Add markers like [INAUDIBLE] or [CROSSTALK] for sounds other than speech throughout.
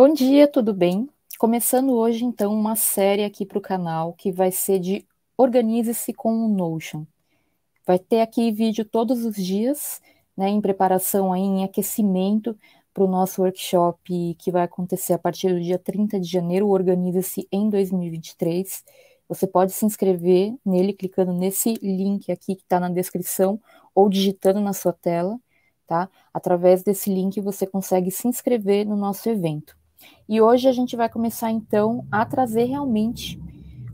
Bom dia, tudo bem? Começando hoje, então, uma série aqui para o canal que vai ser de Organize-se com o Notion. Vai ter aqui vídeo todos os dias, né, em preparação aí, em aquecimento para o nosso workshop que vai acontecer a partir do dia 30 de janeiro, Organize-se em 2023. Você pode se inscrever nele clicando nesse link aqui que está na descrição ou digitando na sua tela, tá? Através desse link você consegue se inscrever no nosso evento. E hoje a gente vai começar então a trazer realmente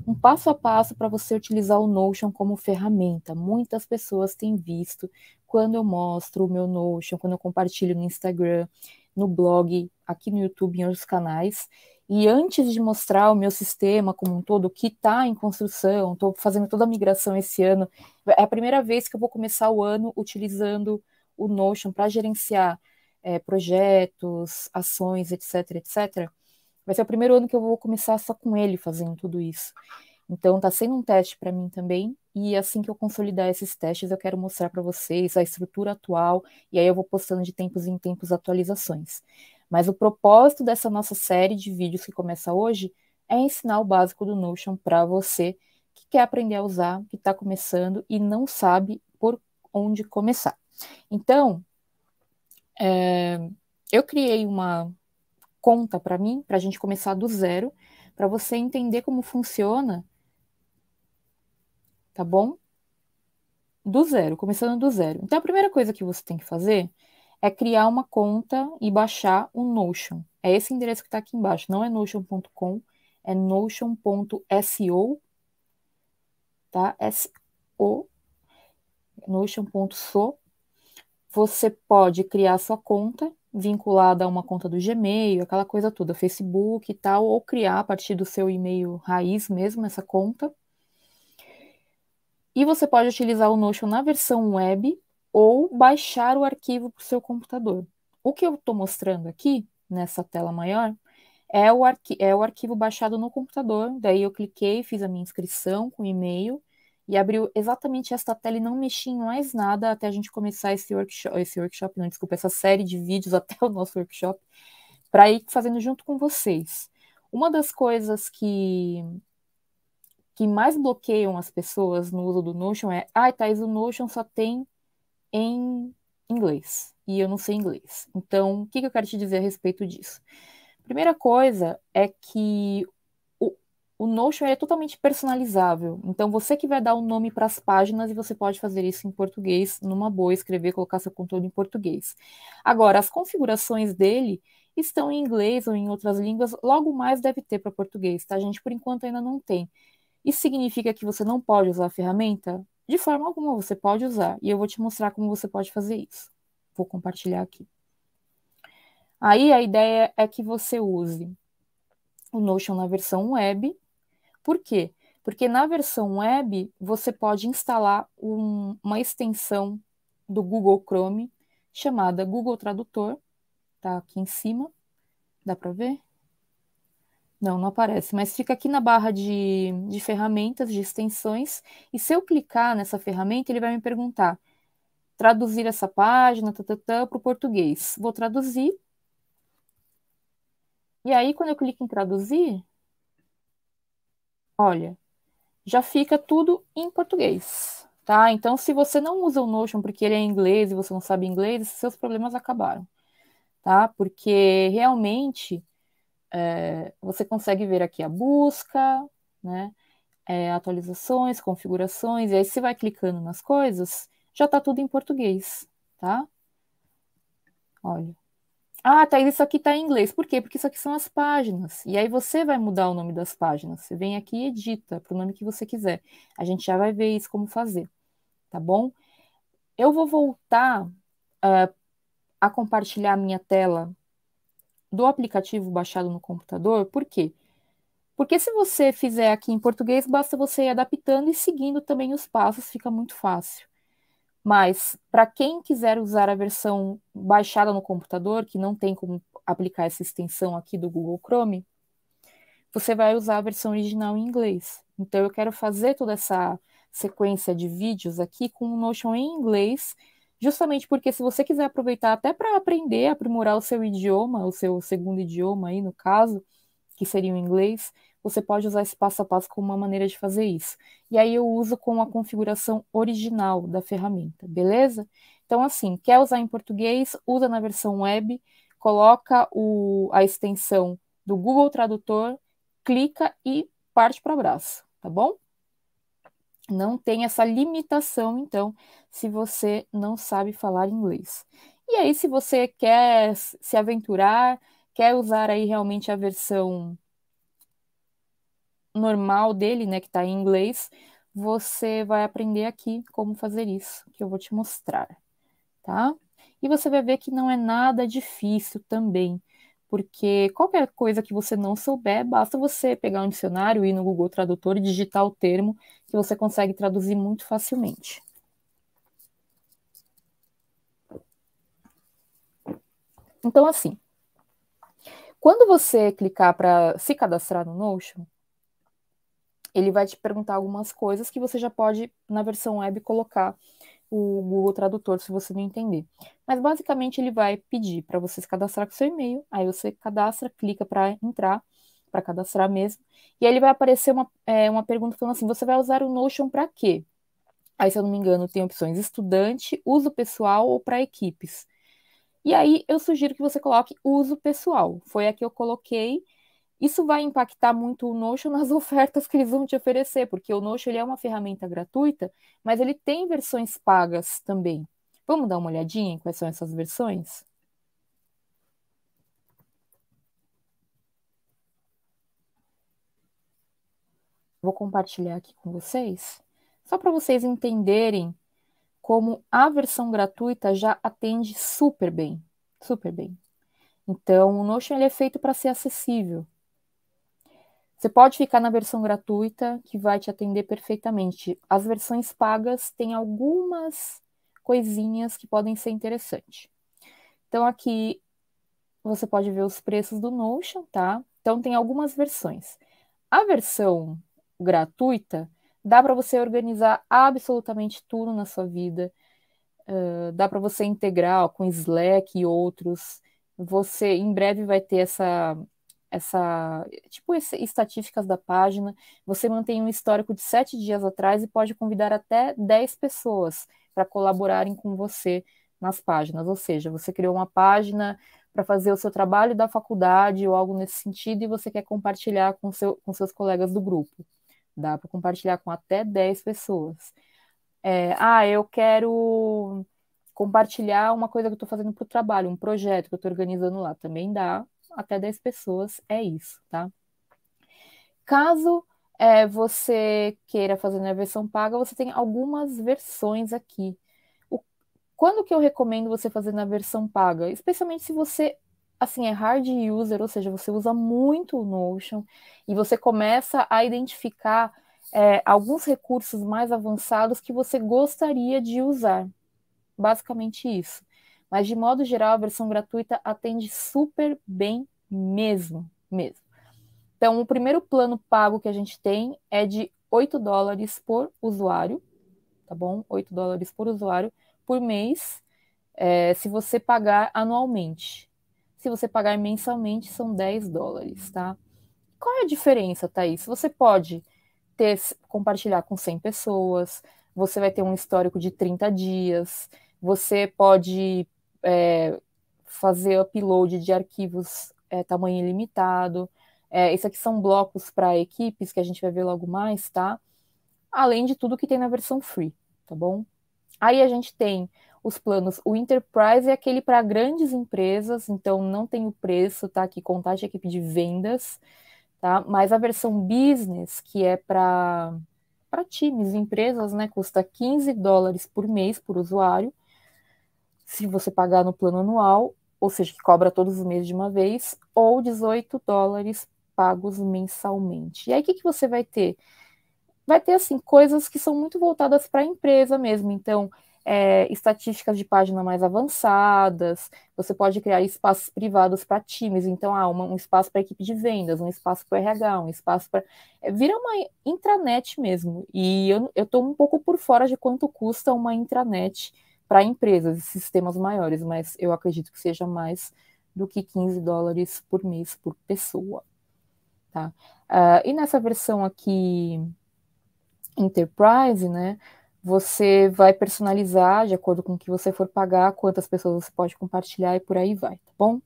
um passo a passo para você utilizar o Notion como ferramenta. Muitas pessoas têm visto quando eu mostro o meu Notion, quando eu compartilho no Instagram, no blog, aqui no YouTube, em outros canais. E antes de mostrar o meu sistema como um todo, que está em construção, estou fazendo toda a migração esse ano, é a primeira vez que eu vou começar o ano utilizando o Notion para gerenciar é, projetos, ações, etc, etc. Vai ser o primeiro ano que eu vou começar só com ele fazendo tudo isso. Então está sendo um teste para mim também, e assim que eu consolidar esses testes, eu quero mostrar para vocês a estrutura atual, e aí eu vou postando de tempos em tempos atualizações. Mas o propósito dessa nossa série de vídeos que começa hoje é ensinar o básico do Notion para você que quer aprender a usar, que está começando e não sabe por onde começar. Então, é, eu criei uma conta para mim, para a gente começar do zero, para você entender como funciona, tá bom? Do zero, começando do zero. Então, a primeira coisa que você tem que fazer é criar uma conta e baixar o Notion. É esse endereço que está aqui embaixo, não é notion.com, é notion.so, tá? S-O, notion.so você pode criar sua conta vinculada a uma conta do Gmail, aquela coisa toda, Facebook e tal, ou criar a partir do seu e-mail raiz mesmo essa conta. E você pode utilizar o Notion na versão web ou baixar o arquivo para o seu computador. O que eu estou mostrando aqui, nessa tela maior, é o, é o, arquivo baixado no computador. Daí eu cliquei, fiz a minha inscrição com e-mail e abriu exatamente esta tela e não mexi em mais nada até a gente começar esse workshop, esse workshop, não, desculpa, essa série de vídeos [LAUGHS] até o nosso workshop, para ir fazendo junto com vocês. Uma das coisas que que mais bloqueiam as pessoas no uso do Notion é, ai, ah, Thais, o Notion só tem em inglês, e eu não sei inglês. Então, o que, que eu quero te dizer a respeito disso? Primeira coisa é que o Notion é totalmente personalizável. Então, você que vai dar o um nome para as páginas e você pode fazer isso em português, numa boa, escrever, colocar seu conteúdo em português. Agora, as configurações dele estão em inglês ou em outras línguas, logo mais deve ter para português, tá, gente? Por enquanto ainda não tem. Isso significa que você não pode usar a ferramenta? De forma alguma, você pode usar. E eu vou te mostrar como você pode fazer isso. Vou compartilhar aqui. Aí a ideia é que você use o Notion na versão web por quê? Porque na versão web você pode instalar um, uma extensão do Google Chrome chamada Google Tradutor, Está aqui em cima, dá para ver? Não, não aparece, mas fica aqui na barra de, de ferramentas, de extensões, e se eu clicar nessa ferramenta, ele vai me perguntar traduzir essa página tá, tá, tá, para o português. Vou traduzir. E aí, quando eu clico em traduzir, Olha, já fica tudo em português, tá? Então, se você não usa o Notion porque ele é inglês e você não sabe inglês, seus problemas acabaram, tá? Porque realmente é, você consegue ver aqui a busca, né? É, atualizações, configurações, e aí você vai clicando nas coisas, já está tudo em português, tá? Olha. Ah, tá isso aqui tá em inglês. Por quê? Porque isso aqui são as páginas. E aí você vai mudar o nome das páginas. Você vem aqui e edita para o nome que você quiser. A gente já vai ver isso como fazer, tá bom? Eu vou voltar uh, a compartilhar a minha tela do aplicativo baixado no computador. Por quê? Porque se você fizer aqui em português, basta você ir adaptando e seguindo também os passos, fica muito fácil. Mas para quem quiser usar a versão baixada no computador, que não tem como aplicar essa extensão aqui do Google Chrome, você vai usar a versão original em inglês. Então eu quero fazer toda essa sequência de vídeos aqui com o Notion em inglês, justamente porque se você quiser aproveitar até para aprender, aprimorar o seu idioma, o seu segundo idioma aí no caso, que seria o inglês, você pode usar esse passo a passo como uma maneira de fazer isso. E aí eu uso com a configuração original da ferramenta, beleza? Então, assim, quer usar em português, usa na versão web, coloca o, a extensão do Google Tradutor, clica e parte para o abraço, tá bom? Não tem essa limitação, então, se você não sabe falar inglês. E aí, se você quer se aventurar, quer usar aí realmente a versão normal dele, né, que está em inglês, você vai aprender aqui como fazer isso, que eu vou te mostrar, tá? E você vai ver que não é nada difícil também, porque qualquer coisa que você não souber, basta você pegar um dicionário, ir no Google Tradutor e digitar o termo, que você consegue traduzir muito facilmente. Então, assim, quando você clicar para se cadastrar no Notion, ele vai te perguntar algumas coisas que você já pode, na versão web, colocar o Google Tradutor se você não entender. Mas basicamente ele vai pedir para você se cadastrar com seu e-mail, aí você cadastra, clica para entrar, para cadastrar mesmo, e aí ele vai aparecer uma, é, uma pergunta falando assim: você vai usar o Notion para quê? Aí, se eu não me engano, tem opções estudante, uso pessoal ou para equipes. E aí eu sugiro que você coloque uso pessoal. Foi a que eu coloquei isso vai impactar muito o Notion [LAUGHS] nas ofertas que eles vão te oferecer, porque o Notion ele é uma ferramenta gratuita, mas ele tem versões pagas também. Vamos dar uma olhadinha em quais são essas versões? Vou compartilhar aqui com vocês, só para vocês entenderem como a versão gratuita já atende super bem, super bem. Então, o Notion ele é feito para ser acessível. Você pode ficar na versão gratuita, que vai te atender perfeitamente. As versões pagas têm algumas coisinhas que podem ser interessantes. Então, aqui você pode ver os preços do Notion, tá? Então, tem algumas versões. A versão gratuita dá para você organizar absolutamente tudo na sua vida. Uh, dá para você integrar ó, com Slack e outros. Você em breve vai ter essa essa tipo esse, estatísticas da página. Você mantém um histórico de sete dias atrás e pode convidar até dez pessoas para colaborarem com você nas páginas. Ou seja, você criou uma página para fazer o seu trabalho da faculdade ou algo nesse sentido e você quer compartilhar com, seu, com seus colegas do grupo. Dá para compartilhar com até 10 pessoas. É, ah, eu quero compartilhar uma coisa que eu estou fazendo para o trabalho, um projeto que eu estou organizando lá. Também dá até 10 pessoas, é isso, tá? Caso é, você queira fazer na versão paga, você tem algumas versões aqui. O, quando que eu recomendo você fazer na versão paga? Especialmente se você assim é hard user, ou seja, você usa muito o Notion e você começa a identificar é, alguns recursos mais avançados que você gostaria de usar. Basicamente isso. Mas, de modo geral, a versão gratuita atende super bem mesmo, mesmo. Então, o primeiro plano pago que a gente tem é de 8 dólares por usuário, tá bom? 8 dólares por usuário por mês, é, se você pagar anualmente. Se você pagar mensalmente, são 10 dólares, tá? Qual é a diferença, Thaís? Você pode ter, compartilhar com 100 pessoas, você vai ter um histórico de 30 dias, você pode é, fazer upload de arquivos é, tamanho ilimitado. É, isso aqui são blocos para equipes que a gente vai ver logo mais, tá? Além de tudo que tem na versão free, tá bom? Aí a gente tem os planos. O Enterprise é aquele para grandes empresas, então não tem o preço, tá? Que contate a equipe de vendas, tá? Mas a versão Business, que é para para times, empresas, né? Custa 15 dólares por mês por usuário se você pagar no plano anual, ou seja, que cobra todos os meses de uma vez, ou 18 dólares pagos mensalmente. E aí o que, que você vai ter? Vai ter assim coisas que são muito voltadas para a empresa mesmo. Então, é, estatísticas de página mais avançadas, você pode criar espaços privados para times, então há ah, um espaço para equipe de vendas, um espaço para RH, um espaço para. É, vira uma intranet mesmo. E eu estou um pouco por fora de quanto custa uma intranet para empresas e sistemas maiores, mas eu acredito que seja mais do que 15 dólares por mês por pessoa. Tá? Uh, e nessa versão aqui Enterprise, né, você vai personalizar de acordo com o que você for pagar, quantas pessoas você pode compartilhar e por aí vai, tá bom?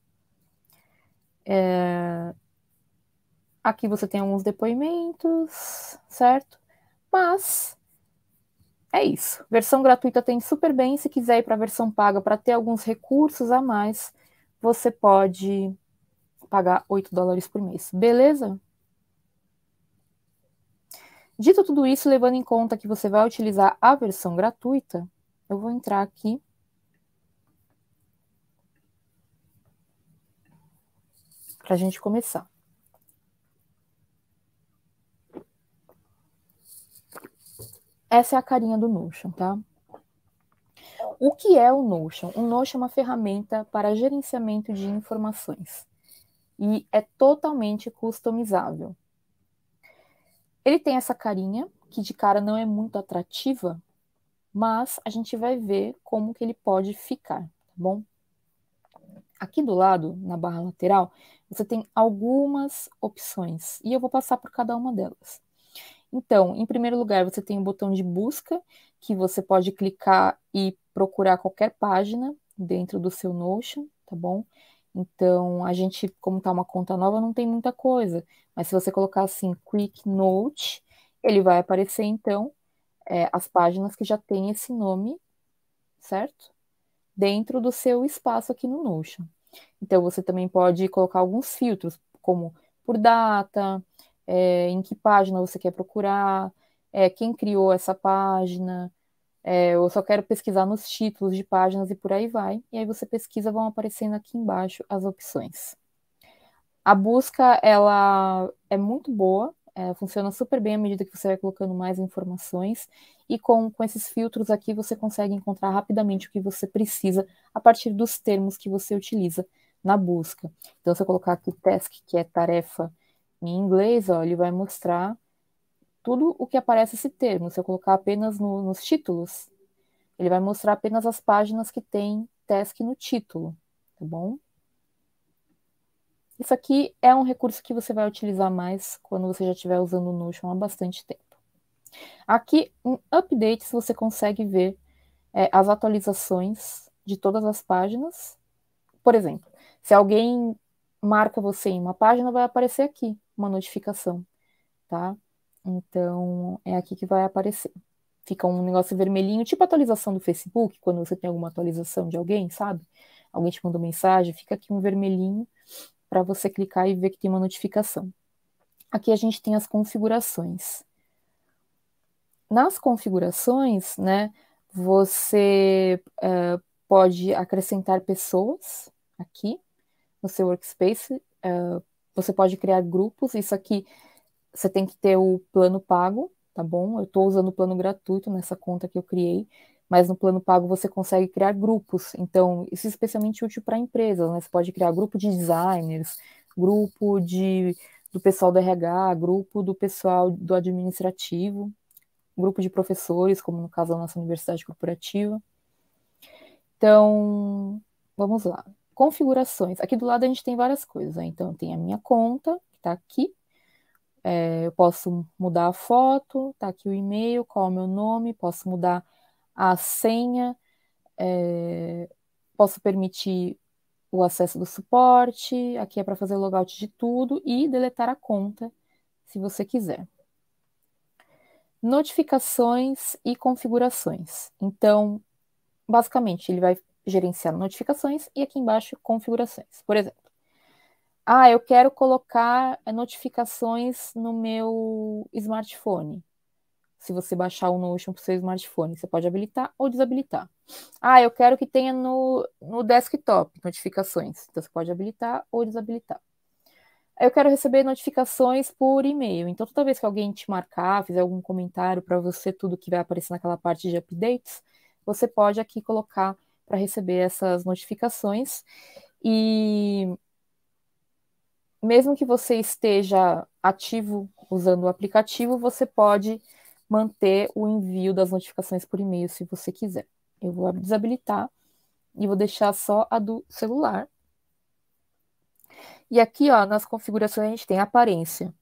É... Aqui você tem alguns depoimentos, certo? Mas é isso. Versão gratuita tem super bem. Se quiser ir para a versão paga para ter alguns recursos a mais, você pode pagar 8 dólares por mês. Beleza? Dito tudo isso, levando em conta que você vai utilizar a versão gratuita, eu vou entrar aqui. Para a gente começar. Essa é a carinha do Notion, tá? O que é o Notion? O Notion é uma ferramenta para gerenciamento de informações e é totalmente customizável. Ele tem essa carinha, que de cara não é muito atrativa, mas a gente vai ver como que ele pode ficar, tá bom? Aqui do lado, na barra lateral, você tem algumas opções e eu vou passar por cada uma delas. Então, em primeiro lugar, você tem o um botão de busca, que você pode clicar e procurar qualquer página dentro do seu Notion, tá bom? Então, a gente, como tá uma conta nova, não tem muita coisa. Mas se você colocar assim, Quick Note, ele vai aparecer, então, é, as páginas que já tem esse nome, certo? Dentro do seu espaço aqui no Notion. Então, você também pode colocar alguns filtros, como por data, é, em que página você quer procurar, é, quem criou essa página, é, eu só quero pesquisar nos títulos de páginas e por aí vai. E aí você pesquisa, vão aparecendo aqui embaixo as opções. A busca, ela é muito boa, é, funciona super bem à medida que você vai colocando mais informações. E com, com esses filtros aqui, você consegue encontrar rapidamente o que você precisa a partir dos termos que você utiliza na busca. Então, se eu colocar aqui task, que é tarefa, em inglês, ó, ele vai mostrar tudo o que aparece esse termo. Se eu colocar apenas no, nos títulos, ele vai mostrar apenas as páginas que tem task no título, tá bom? Isso aqui é um recurso que você vai utilizar mais quando você já estiver usando o Notion há bastante tempo. Aqui em Updates você consegue ver é, as atualizações de todas as páginas. Por exemplo, se alguém marca você em uma página, vai aparecer aqui uma notificação, tá? Então, é aqui que vai aparecer. Fica um negócio vermelhinho, tipo atualização do Facebook, quando você tem alguma atualização de alguém, sabe? Alguém te mandou mensagem, fica aqui um vermelhinho para você clicar e ver que tem uma notificação. Aqui a gente tem as configurações. Nas configurações, né, você eh, pode acrescentar pessoas aqui, no seu workspace. Uh, você pode criar grupos, isso aqui você tem que ter o plano pago, tá bom? Eu estou usando o plano gratuito nessa conta que eu criei, mas no plano pago você consegue criar grupos. Então, isso é especialmente útil para empresas, né? Você pode criar grupo de designers, grupo de, do pessoal do RH, grupo do pessoal do administrativo, grupo de professores, como no caso da nossa universidade corporativa. Então, vamos lá configurações. Aqui do lado a gente tem várias coisas. Né? Então, tem a minha conta, que está aqui. É, eu posso mudar a foto, está aqui o e-mail, qual é o meu nome, posso mudar a senha, é, posso permitir o acesso do suporte, aqui é para fazer o logout de tudo e deletar a conta, se você quiser. Notificações e configurações. Então, basicamente, ele vai gerenciar notificações e aqui embaixo configurações. Por exemplo, ah, eu quero colocar notificações no meu smartphone. Se você baixar o Notion para o seu smartphone, você pode habilitar ou desabilitar. Ah, eu quero que tenha no, no desktop notificações. Então, você pode habilitar ou desabilitar. Eu quero receber notificações por e-mail. Então, toda vez que alguém te marcar, fizer algum comentário para você, tudo que vai aparecer naquela parte de updates, você pode aqui colocar para receber essas notificações. E mesmo que você esteja ativo usando o aplicativo, você pode manter o envio das notificações por e-mail se você quiser. Eu vou desabilitar e vou deixar só a do celular. E aqui, ó, nas configurações a gente tem aparência.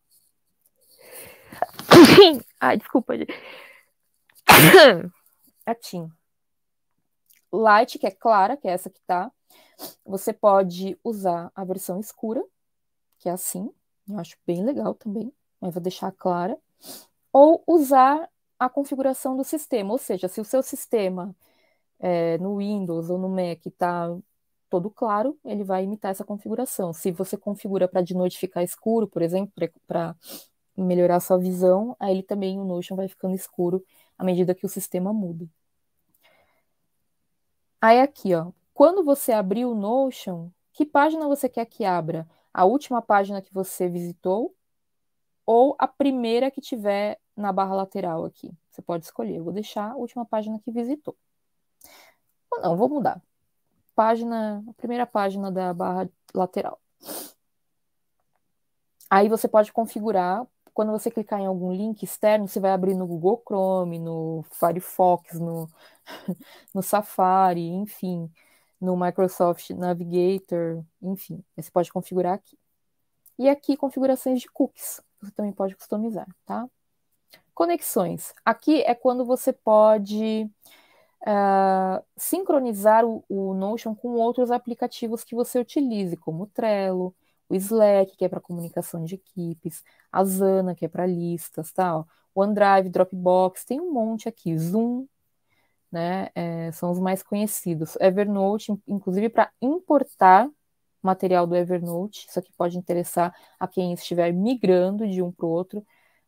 [COUGHS] Ai, desculpa. [COUGHS] Atim light, que é clara, que é essa que tá. Você pode usar a versão escura, que é assim. Eu acho bem legal também, mas vou deixar clara. Ou usar a configuração do sistema, ou seja, se o seu sistema é, no Windows ou no Mac está todo claro, ele vai imitar essa configuração. Se você configura para de noite ficar escuro, por exemplo, para melhorar sua visão, aí ele também, o Notion, vai ficando escuro à medida que o sistema muda. Aí aqui, ó, quando você abrir o Notion, que página você quer que abra? A última página que você visitou ou a primeira que tiver na barra lateral aqui? Você pode escolher. Eu vou deixar a última página que visitou. Ou não, vou mudar. Página, a primeira página da barra lateral. Aí você pode configurar quando você clicar em algum link externo, você vai abrir no Google Chrome, no Firefox, no, [LAUGHS] no Safari, enfim, no Microsoft Navigator, enfim, você pode configurar aqui. E aqui, configurações de cookies, você também pode customizar, tá? Conexões. Aqui é quando você pode uh, sincronizar o, o Notion com outros aplicativos que você utilize, como o Trello, o Slack, que é para comunicação de equipes, a Zana, que é para listas, tal, OneDrive, Dropbox, tem um monte aqui, Zoom, né, é, são os mais conhecidos. Evernote, inclusive para importar material do Evernote, isso aqui pode interessar a quem estiver migrando de um para o outro.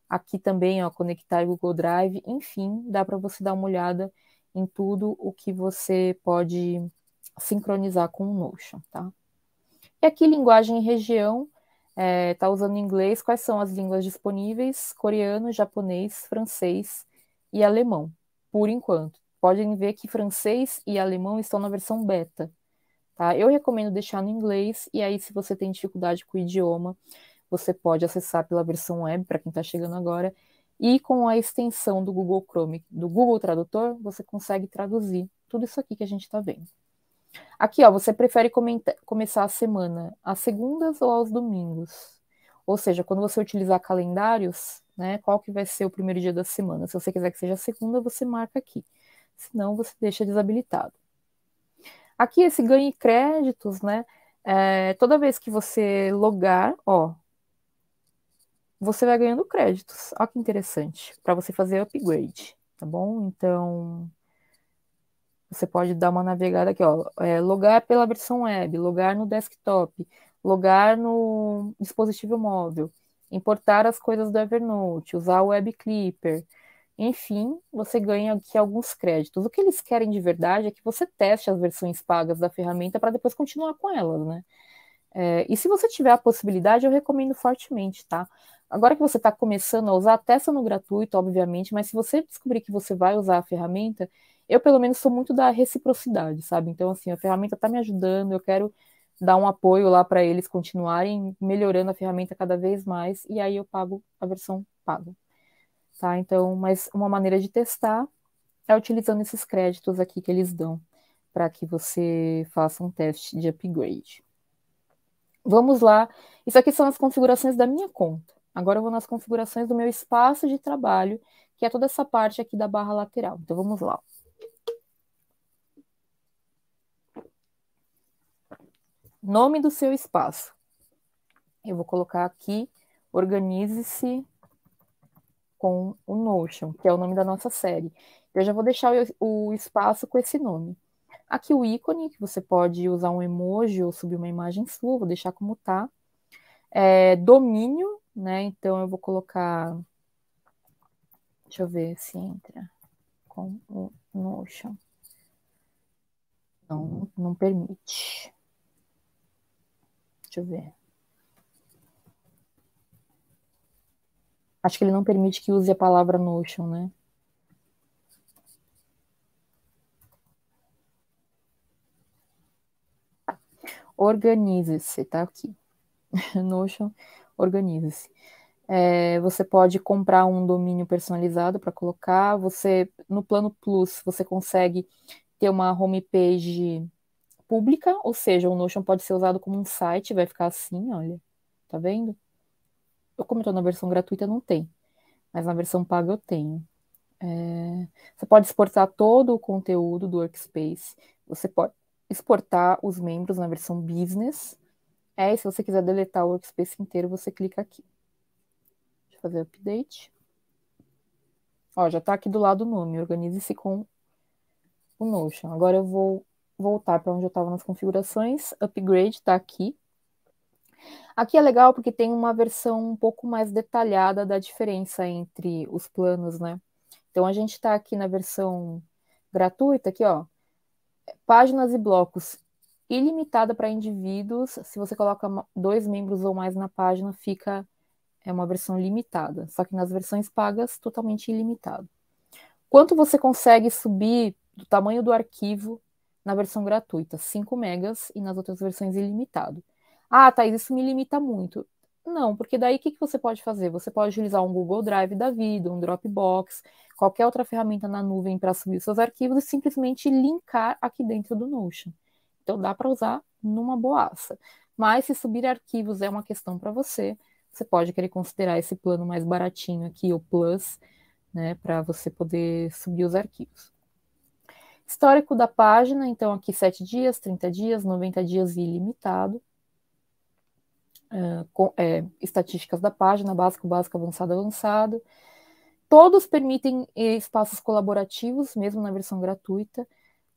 Aqui também, ó, conectar Google Drive, enfim, dá para você dar uma olhada em tudo o que você pode sincronizar com o Notion, tá? E aqui, linguagem e região, está é, tá usando inglês, quais são as línguas disponíveis? Coreano, japonês, francês e alemão, por enquanto. Podem ver que francês e alemão estão na versão beta. Tá? Eu recomendo deixar no inglês, e aí, se você tem dificuldade com o idioma, você pode acessar pela versão web, para quem está chegando agora, e com a extensão do Google Chrome, do Google Tradutor, você consegue traduzir tudo isso aqui que a gente está vendo. Aqui, ó, você prefere comentar, começar a semana às segundas ou aos domingos? Ou seja, quando você utilizar calendários, né, qual que vai ser o primeiro dia da semana? Se você quiser que seja segunda, você marca aqui. Senão, você deixa desabilitado. Aqui, esse ganhe créditos, né? É, toda vez que você logar, ó, você vai ganhando créditos. Olha que interessante, para você fazer upgrade, tá bom? Então, você pode dar uma navegada aqui, ó. É, logar pela versão web, logar no desktop, logar no dispositivo móvel, importar as coisas do Evernote, usar o Web Clipper. Enfim, você ganha aqui alguns créditos. O que eles querem de verdade é que você teste as versões pagas da ferramenta para depois continuar com elas, né? É, e se você tiver a possibilidade, eu recomendo fortemente, tá? Agora que você está começando a usar, testa no gratuito, obviamente, mas se você descobrir que você vai usar a ferramenta, eu pelo menos sou muito da reciprocidade, sabe? Então, assim, a ferramenta está me ajudando, eu quero dar um apoio lá para eles continuarem melhorando a ferramenta cada vez mais, e aí eu pago a versão paga. Tá? Então, mas uma maneira de testar é utilizando esses créditos aqui que eles dão para que você faça um teste de upgrade. Vamos lá. Isso aqui são as configurações da minha conta. Agora eu vou nas configurações do meu espaço de trabalho, que é toda essa parte aqui da barra lateral. Então vamos lá. Nome do seu espaço. Eu vou colocar aqui, organize-se com o Notion, que é o nome da nossa série. Eu já vou deixar o, espaço com esse nome. Aqui o ícone, que você pode usar um emoji ou subir uma imagem sua, vou deixar como está É, domínio, né? Então eu vou colocar. Deixa eu ver se entra com o Notion. Não, não permite. Deixa eu ver. Acho que ele não permite que use a palavra Notion, né? Organize-se, tá aqui. [LAUGHS] Notion, organize-se. É, você pode comprar um domínio personalizado para colocar. Você, no plano Plus, você consegue ter uma homepage pública, ou seja, o Notion pode ser usado como um site, vai ficar assim, olha, tá vendo? Eu, como eu tô na versão gratuita, não tem, mas na versão paga eu tenho. É, você pode exportar todo o conteúdo do Workspace, você pode exportar os membros na versão business. É, e se você quiser deletar o workspace inteiro, você clica aqui. Deixa eu fazer update. Ó, já está aqui do lado o nome. Organize-se com o Notion. Agora eu vou voltar para onde eu estava nas configurações, upgrade está aqui. Aqui é legal porque tem uma versão um pouco mais detalhada da diferença entre os planos, né? Então a gente está aqui na versão gratuita, aqui ó, páginas e blocos ilimitada para indivíduos. Se você coloca dois membros ou mais na página, fica é uma versão limitada. Só que nas versões pagas, totalmente ilimitado. Quanto você consegue subir do tamanho do arquivo na versão gratuita, 5 megas, e nas outras versões ilimitado. Ah, Thais, isso me limita muito. Não, porque daí o que, que você pode fazer? Você pode utilizar um Google Drive da vida, um Dropbox, qualquer outra ferramenta na nuvem para subir seus arquivos e simplesmente linkar aqui dentro do Notion. Então dá para usar numa boaça. Mas se subir arquivos é uma questão para você, você pode querer considerar esse plano mais baratinho aqui, o Plus, né, para você poder subir os arquivos. Histórico da página, então aqui 7 dias, 30 dias, 90 dias ilimitado. Uh, com, é, estatísticas da página, básico, básico, avançado, avançado. Todos permitem eh, espaços colaborativos, mesmo na versão gratuita.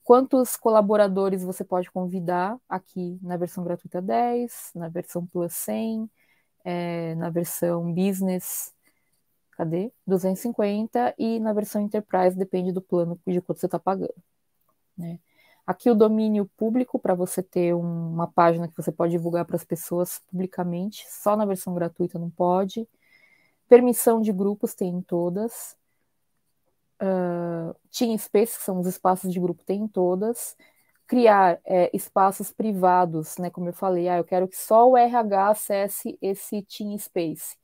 Quantos colaboradores você pode convidar? Aqui na versão gratuita 10, na versão Plus 100, é, na versão Business, cadê? 250 e na versão Enterprise, depende do plano de quanto você está pagando. Né? Aqui o domínio público, para você ter uma página que você pode divulgar para as pessoas publicamente, só na versão gratuita não pode. Permissão de grupos tem em todas. Uh, team Space, que são os espaços de grupo, tem em todas. Criar é, espaços privados, né? Como eu falei, ah, eu quero que só o RH acesse esse Team Space.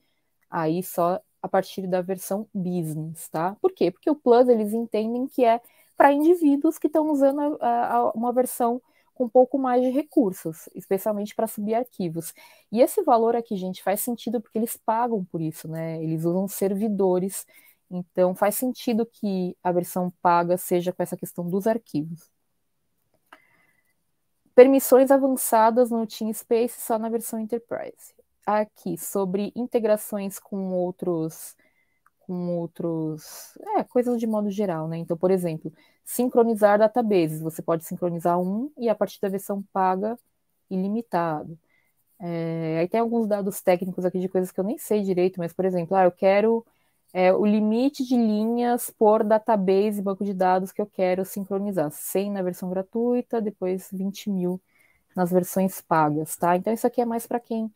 Aí só a partir da versão business, tá? Por quê? Porque o Plus eles entendem que é para indivíduos que estão usando a, a, uma versão com um pouco mais de recursos, especialmente para subir arquivos. E esse valor aqui, gente, faz sentido porque eles pagam por isso, né? Eles usam servidores, então faz sentido que a versão paga seja com essa questão dos arquivos. Permissões avançadas no TeamSpace só na versão Enterprise. Aqui, sobre integrações com outros com outros. É, coisas de modo geral, né? Então, por exemplo, sincronizar databases. Você pode sincronizar um e a partir da versão paga ilimitado. É, aí tem alguns dados técnicos aqui de coisas que eu nem sei direito, mas, por exemplo, ah, eu quero é, o limite de linhas por database, banco de dados que eu quero sincronizar. 100 na versão gratuita, depois 20 mil nas versões pagas, tá? Então, isso aqui é mais para quem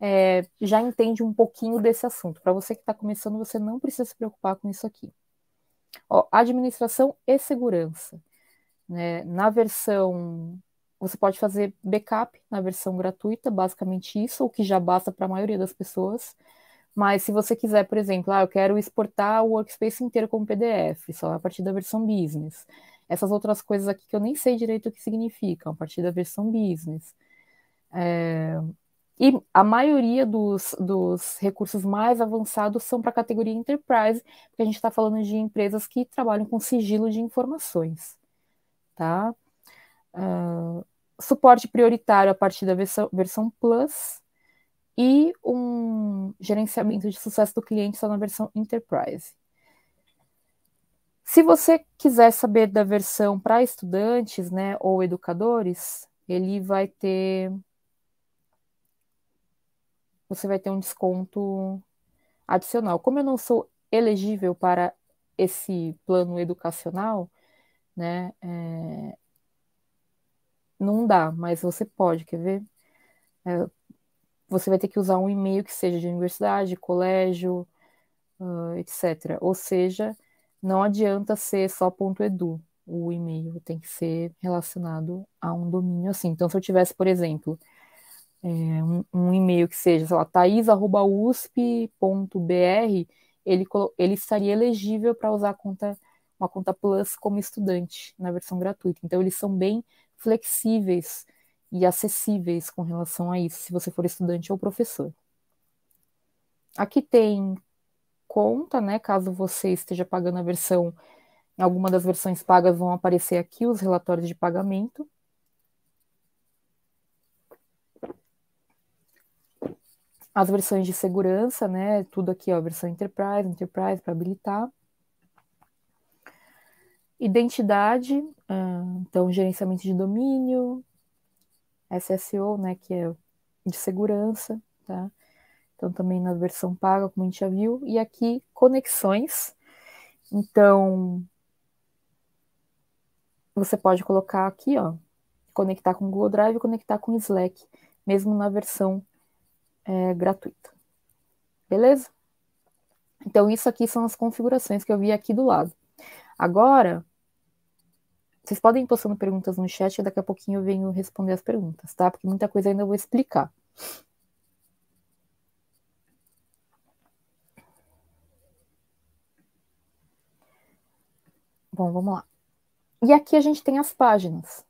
é, já entende um pouquinho desse assunto. Para você que está começando, você não precisa se preocupar com isso aqui. Ó, administração e segurança. Né? Na versão, você pode fazer backup na versão gratuita, basicamente isso, o que já basta para a maioria das pessoas. Mas se você quiser, por exemplo, ah, eu quero exportar o workspace inteiro como PDF, só a partir da versão business. Essas outras coisas aqui que eu nem sei direito o que significam, a partir da versão business. É, e a maioria dos, dos recursos mais avançados são para a categoria enterprise, porque a gente está falando de empresas que trabalham com sigilo de informações. Tá? Uh, suporte prioritário a partir da versão, versão Plus e um gerenciamento de sucesso do cliente só na versão Enterprise. Se você quiser saber da versão para estudantes né, ou educadores, ele vai ter você vai ter um desconto adicional. Como eu não sou elegível para esse plano educacional, né? É... Não dá, mas você pode, quer ver? É... Você vai ter que usar um e-mail que seja de universidade, colégio, uh, ah, etc. Ou seja, não adianta ser só .edu, o e-mail tem que ser relacionado a um domínio assim. Então, se eu tivesse, por exemplo, é, um, um, e-mail que seja, sei lá, thais.usp.br, ele, ele estaria elegível para usar conta, uma conta Plus como estudante na versão gratuita. Então, eles são bem flexíveis e acessíveis com relação a isso, se você for estudante ou professor. Aqui tem conta, né? Caso você esteja pagando a versão, em alguma das versões pagas vão aparecer aqui os relatórios de pagamento. as versões de segurança, né? Tudo aqui, ó, versão Enterprise, Enterprise para habilitar. Identidade, ah, então gerenciamento de domínio, SSO, né, que é de segurança, tá? Então também na versão paga, como a gente já viu, e aqui conexões. Então você pode colocar aqui, ó, conectar com o Google Drive, conectar com o Slack, mesmo na versão é, gratuita. Beleza? Então, isso aqui são as configurações que eu vi aqui do lado. Agora, vocês podem ir postando perguntas no chat, daqui a pouquinho eu venho responder as perguntas, tá? Porque muita coisa ainda eu vou explicar. Bom, vamos lá. E aqui a gente tem as páginas.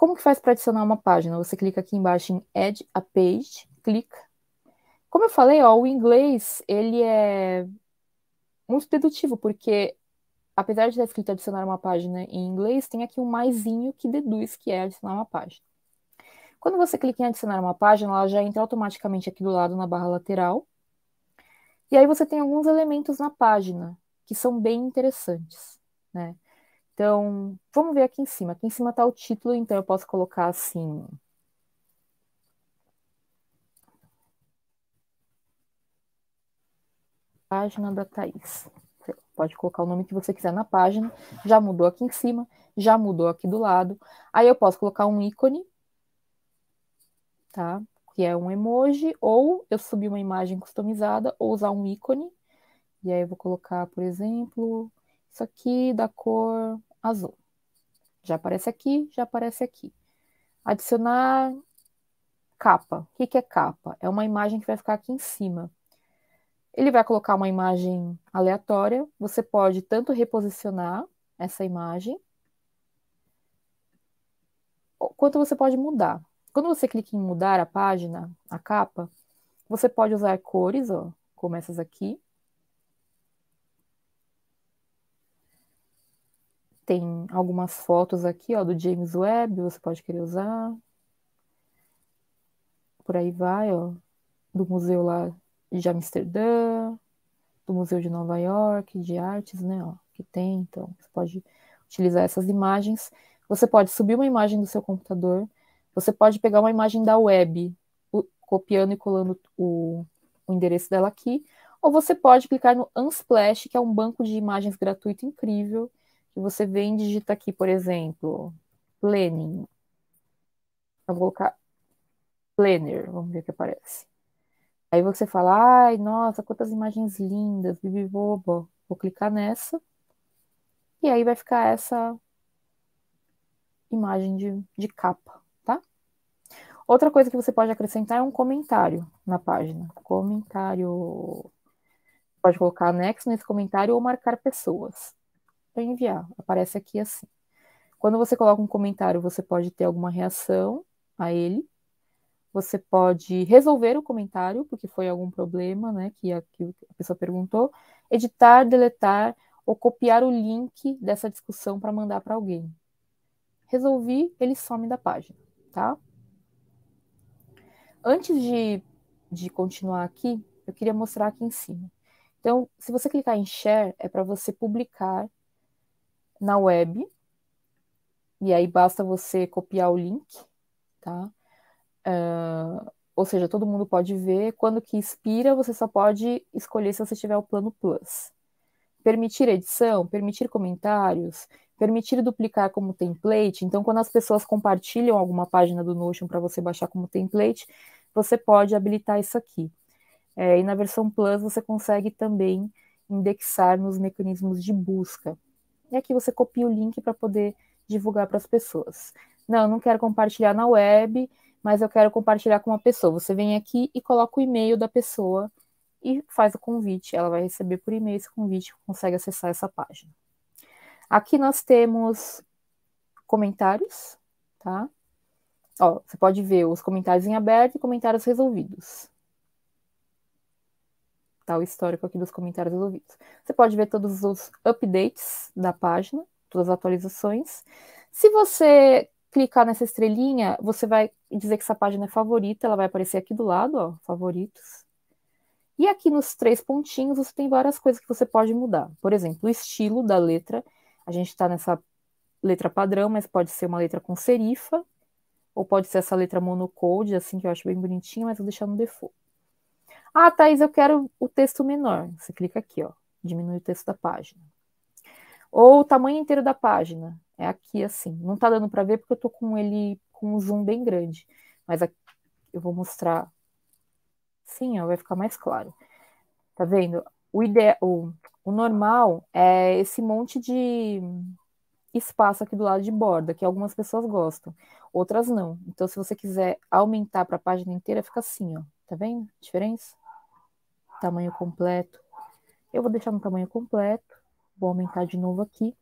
Como que faz para adicionar uma página? Você clica aqui embaixo em Add a Page, clica. Como eu falei, ó, o inglês, ele é muito dedutivo, porque apesar de estar escrito adicionar uma página em inglês, tem aqui um maisinho que deduz que é adicionar uma página. Quando você clica em adicionar uma página, ela já entra automaticamente aqui do lado na barra lateral. E aí você tem alguns elementos na página que são bem interessantes, né? Então, vamos ver aqui em cima. Aqui em cima está o título, então eu posso colocar assim. Página da Thaís. Você pode colocar o nome que você quiser na página. Já mudou aqui em cima, já mudou aqui do lado. Aí eu posso colocar um ícone, tá? Que é um emoji, ou eu subir uma imagem customizada, ou usar um ícone. E aí eu vou colocar, por exemplo, isso aqui da cor azul. Já aparece aqui, já aparece aqui. Adicionar capa. O que é capa? É uma imagem que vai ficar aqui em cima. Ele vai colocar uma imagem aleatória. Você pode tanto reposicionar essa imagem, quanto você pode mudar. Quando você clica em mudar a página, a capa, você pode usar cores, ó, como essas aqui. Tem algumas fotos aqui, ó, do James Webb, você pode querer usar. Por aí vai, ó, do museu lá de Amsterdã, do Museu de Nova York, de artes, né, ó, que tem, então você pode utilizar essas imagens. Você pode subir uma imagem do seu computador, você pode pegar uma imagem da web, copiando e colando o, o endereço dela aqui, ou você pode clicar no Unsplash, que é um banco de imagens gratuito incrível, que você vem digitar digita aqui, por exemplo, planning. Eu vou colocar planner, vamos ver o que aparece. Aí você fala, ai, nossa, quantas imagens lindas, bobo. Vou clicar nessa. E aí vai ficar essa imagem de, de capa, tá? Outra coisa que você pode acrescentar é um comentário na página. Comentário. Pode colocar anexo nesse comentário ou marcar pessoas para enviar. Aparece aqui assim. Quando você coloca um comentário, você pode ter alguma reação a ele. Você pode resolver o comentário, porque foi algum problema né, que, a, que a pessoa perguntou. Editar, deletar ou copiar o link dessa discussão para mandar para alguém. Resolvi, ele some da página, tá? Antes de, de continuar aqui, eu queria mostrar aqui em cima. Então, se você clicar em share, é para você publicar na web. E aí basta você copiar o link, tá? Uh, ou seja, todo mundo pode ver. Quando que expira, você só pode escolher se você tiver o plano Plus. Permitir edição, permitir comentários, permitir duplicar como template. Então, quando as pessoas compartilham alguma página do Notion para você baixar como template, você pode habilitar isso aqui. É, e na versão Plus você consegue também indexar nos mecanismos de busca. É e aqui você copia o link para poder divulgar para as pessoas. Não, eu não quero compartilhar na web, mas eu quero compartilhar com uma pessoa. Você vem aqui e coloca o e-mail da pessoa e faz o convite. Ela vai receber por e-mail esse convite, consegue acessar essa página. Aqui nós temos comentários, tá? Ó, você pode ver os comentários em aberto e comentários resolvidos tá o histórico aqui dos comentários ouvidos. Você pode ver todos os updates da página, todas as atualizações. Se você clicar nessa estrelinha, você vai dizer que essa página é favorita, ela vai aparecer aqui do lado, ó, favoritos. E aqui nos três pontinhos você tem várias coisas que você pode mudar. Por exemplo, o estilo da letra. A gente está nessa letra padrão, mas pode ser uma letra com serifa, ou pode ser essa letra monocode, assim, que eu acho bem bonitinha, mas vou deixar no default. Ah, Thaís, eu quero o texto menor. Você clica aqui, ó, diminui o texto da página. Ou o tamanho inteiro da página. É aqui assim. Não tá dando para ver porque eu tô com ele com um zoom bem grande. Mas aqui, eu vou mostrar. Sim, ó, vai ficar mais claro. Tá vendo? O, ide... o, o normal é esse monte de espaço aqui do lado de borda, que algumas pessoas gostam, outras não. Então, se você quiser aumentar para a página inteira, fica assim, ó. Tá vendo a diferença? tamanho completo. Eu vou deixar no tamanho completo, vou aumentar de novo aqui.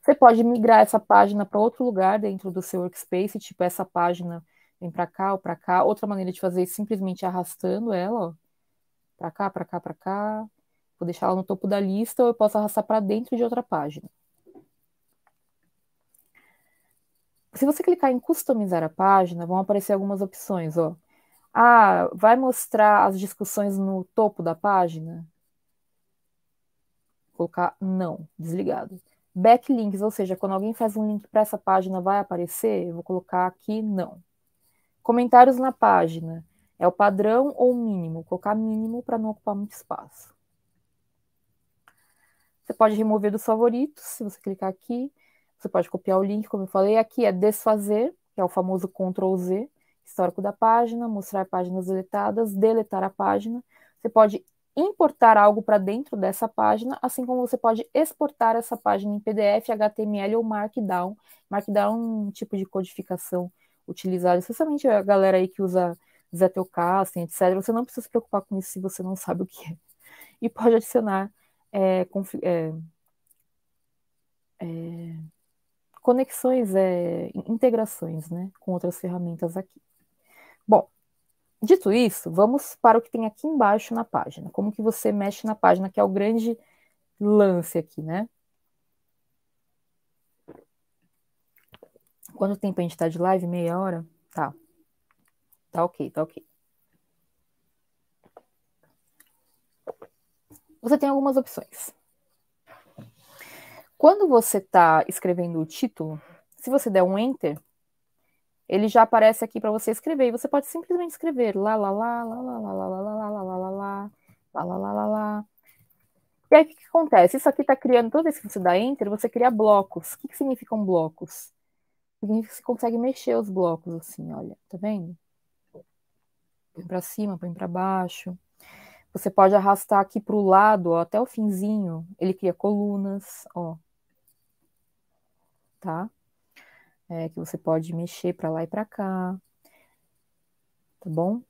Você pode migrar essa página para outro lugar dentro do seu workspace, tipo essa página vem para cá ou para cá. Outra maneira de fazer é simplesmente arrastando ela, para cá, para cá, para cá. Vou deixar ela no topo da lista ou eu posso arrastar para dentro de outra página. Se você clicar em customizar a página, vão aparecer algumas opções, ó. Ah, vai mostrar as discussões no topo da página? Vou colocar não, desligado. Backlinks, ou seja, quando alguém faz um link para essa página, vai aparecer? Eu vou colocar aqui não. Comentários na página. É o padrão ou o mínimo? Vou colocar mínimo para não ocupar muito espaço. Você pode remover dos favoritos, se você clicar aqui. Você pode copiar o link, como eu falei. Aqui é desfazer, que é o famoso Ctrl Z histórico da página, mostrar páginas deletadas, deletar a página. Você pode importar algo para dentro dessa página, assim como você pode exportar essa página em PDF, HTML ou Markdown. Markdown é um tipo de codificação utilizado, especialmente a galera aí que usa Zettelkasten, etc. Você não precisa se preocupar com isso se você não sabe o que é. E pode adicionar é, é, é, conexões, é, integrações né, com outras ferramentas aqui. Bom, dito isso, vamos para o que tem aqui embaixo na página. Como que você mexe na página, que é o grande lance aqui, né? Quanto tempo a gente está de live? Meia hora? Tá. Tá ok, tá ok. Você tem algumas opções. Quando você está escrevendo o título, se você der um Enter, ele já aparece aqui para você escrever. E você pode simplesmente escrever lá, lá, lá, lá, lá, lá, lá, lá, lá, lá, lá, lá, lá, lá, lá, lá, lá, lá. E aí, o que, que acontece? Isso aqui está criando, toda vez que você dá Enter, você cria blocos. O que, que significam blocos? Significa que você consegue mexer os blocos, assim, olha, tá vendo? Põe para cima, põe para baixo. Você pode arrastar aqui para o lado, ó, até o finzinho. Ele cria colunas, ó. Tá? é, que você pode mexer para lá e para cá, tá bom?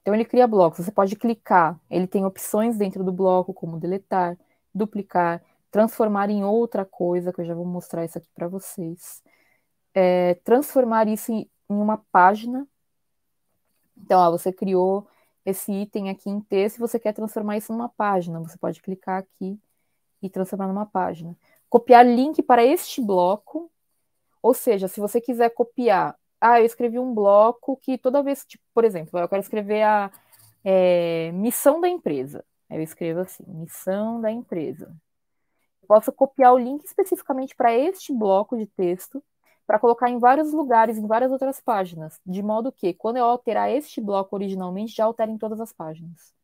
Então ele cria blocos, você pode clicar, ele tem opções dentro do bloco como deletar, duplicar, transformar em outra coisa, que eu já vou mostrar isso aqui para vocês. É, transformar isso em, em, uma página. Então, ó, você criou esse item aqui em texto e você quer transformar isso numa página. Você pode clicar aqui e transformar numa página. Copiar link para este bloco ou seja, se você quiser copiar, ah, eu escrevi um bloco que toda vez, tipo, por exemplo, eu quero escrever a é, missão da empresa. Eu escrevo assim, missão da empresa. Eu posso copiar o link especificamente para este bloco de texto, para colocar em vários lugares, em várias outras páginas, de modo que, quando eu alterar este bloco originalmente, já altera em todas as páginas.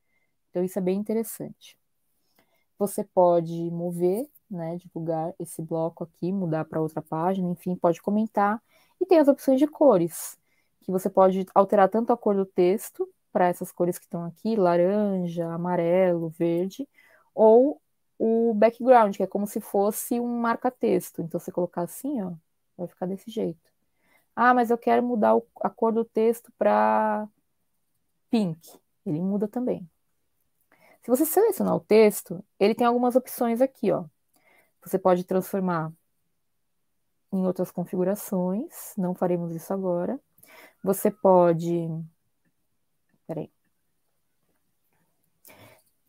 Então, isso é bem interessante. Você pode mover né, divulgar esse bloco aqui, mudar para outra página, enfim, pode comentar. E tem as opções de cores, que você pode alterar tanto a cor do texto, para essas cores que estão aqui, laranja, amarelo, verde, ou o background, que é como se fosse um marca-texto. Então, você colocar assim, ó, vai ficar desse jeito. Ah, mas eu quero mudar o, a cor do texto para pink. Ele muda também. Se você selecionar o texto, ele tem algumas opções aqui, ó. Você pode transformar em outras configurações, não faremos isso agora. Você pode. Peraí.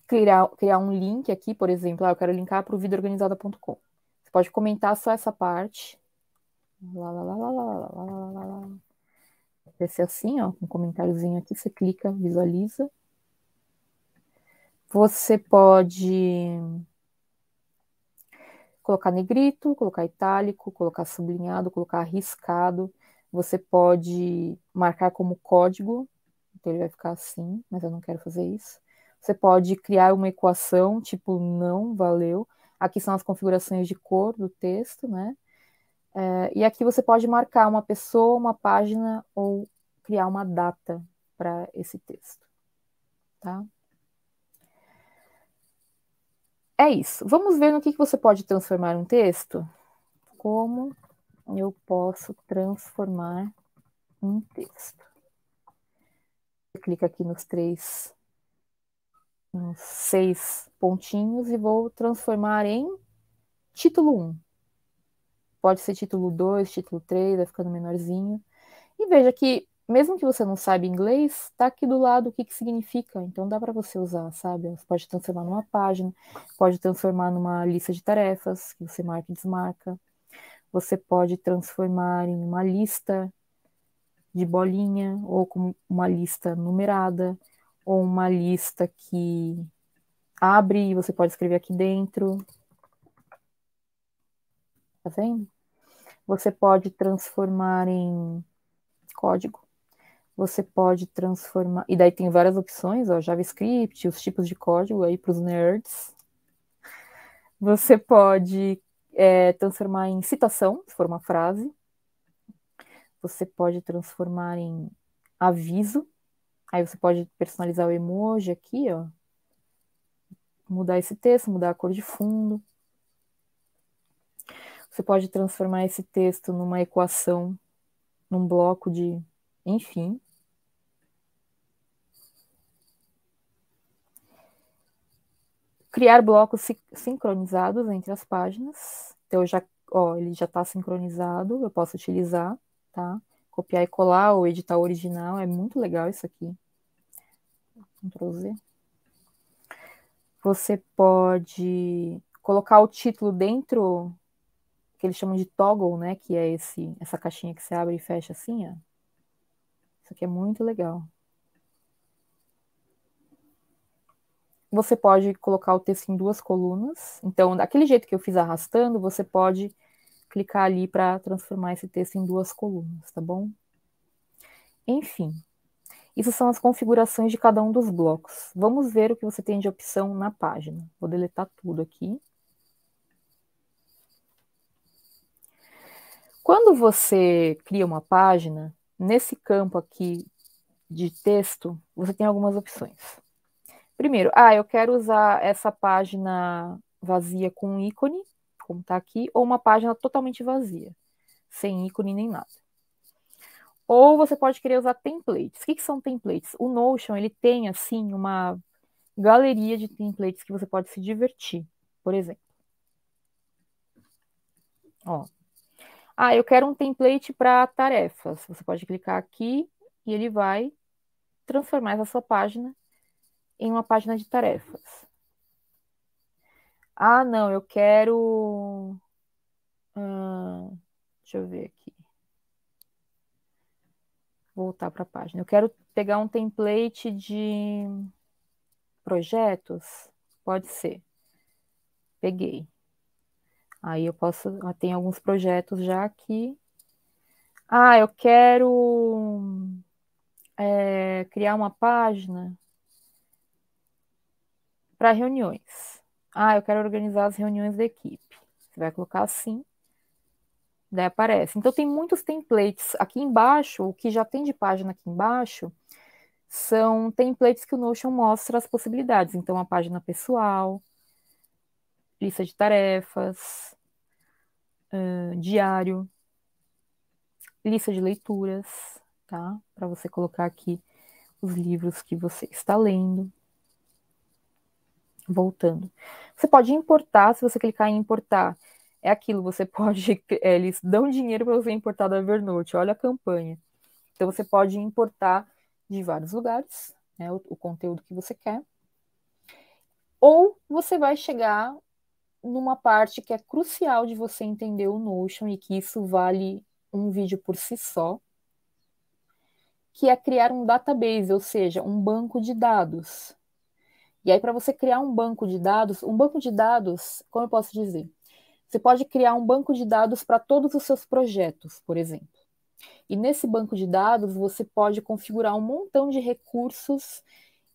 Criar, criar um link aqui, por exemplo, ah, eu quero linkar para o videoorganizada.com. Você pode comentar só essa parte. Lá, Vai ser assim, ó, um comentáriozinho aqui, você clica, visualiza. Você pode colocar negrito, colocar itálico, colocar sublinhado, colocar arriscado. Você pode marcar como código, então ele vai ficar assim, mas eu não quero fazer isso. Você pode criar uma equação, tipo não, valeu. Aqui são as configurações de cor do texto, né? É, e aqui você pode marcar uma pessoa, uma página ou criar uma data para esse texto, tá? é isso. Vamos ver no que, que você pode transformar um texto? Como eu posso transformar um texto? Você clica aqui nos três, nos seis pontinhos e vou transformar em título 1. Pode ser título 2, título 3, vai ficando menorzinho. E veja que mesmo que você não saiba inglês, tá aqui do lado o que, que significa. Então dá para você usar, sabe? Você pode transformar numa página, pode transformar numa lista de tarefas que você marca e desmarca. Você pode transformar em uma lista de bolinha ou com uma lista numerada ou uma lista que abre e você pode escrever aqui dentro. Tá vendo? Você pode transformar em código você pode transformar. E daí tem várias opções, ó, JavaScript, os tipos de código aí para os nerds. Você pode é, transformar em citação, se for uma frase. Você pode transformar em aviso. Aí você pode personalizar o emoji aqui, ó. Mudar esse texto, mudar a cor de fundo. Você pode transformar esse texto numa equação, num bloco de enfim. criar blocos sincronizados entre as páginas. Então, já, ó, ele já está sincronizado, eu posso utilizar, tá? Copiar e colar ou editar o original, é muito legal isso aqui. Ctrl Z. Você pode colocar o título dentro, que eles chamam de toggle, né? Que é esse, essa caixinha que você abre e fecha assim, ó. Isso aqui é muito legal. Você pode colocar o texto em duas colunas. Então, daquele jeito que eu fiz arrastando, você pode clicar ali para transformar esse texto em duas colunas, tá bom? Enfim, isso são as configurações de cada um dos blocos. Vamos ver o que você tem de opção na página. Vou deletar tudo aqui. Quando você cria uma página, nesse campo aqui de texto, você tem algumas opções. Primeiro, ah, eu quero usar essa página vazia com ícone, como está aqui, ou uma página totalmente vazia, sem ícone nem nada. Ou você pode querer usar templates. O que, que são templates? O Notion ele tem assim uma galeria de templates que você pode se divertir, por exemplo. Ó. Ah, eu quero um template para tarefas. Você pode clicar aqui e ele vai transformar essa sua página em uma página de tarefas. Ah, não, eu quero. Hum, deixa eu ver aqui. Voltar para a página. Eu quero pegar um template de projetos. Pode ser. Peguei. Aí eu posso. Ah, tem alguns projetos já aqui. Ah, eu quero é, criar uma página para reuniões. Ah, eu quero organizar as reuniões da equipe. Você vai colocar assim, daí né, aparece. Então tem muitos templates aqui embaixo, o que já tem de página aqui embaixo, são templates que o Notion mostra as possibilidades. Então a página pessoal, lista de tarefas, uh, diário, lista de leituras, tá? Para você colocar aqui os livros que você está lendo voltando. Você pode importar, se você clicar em importar, é aquilo, você [LAUGHS] pode, é, eles dão dinheiro para você importar da Evernote, olha a campanha. Então você pode importar de vários lugares, né, o, o conteúdo que você quer. Ou você vai chegar numa parte que é crucial de você entender o Notion e que isso vale um vídeo por si só, que é criar um database, ou seja, um banco de dados. E aí, para você criar um banco de dados, um banco de dados, como eu posso dizer? Você pode criar um banco de dados para todos os seus projetos, por exemplo. E nesse banco de dados, você pode configurar um montão de recursos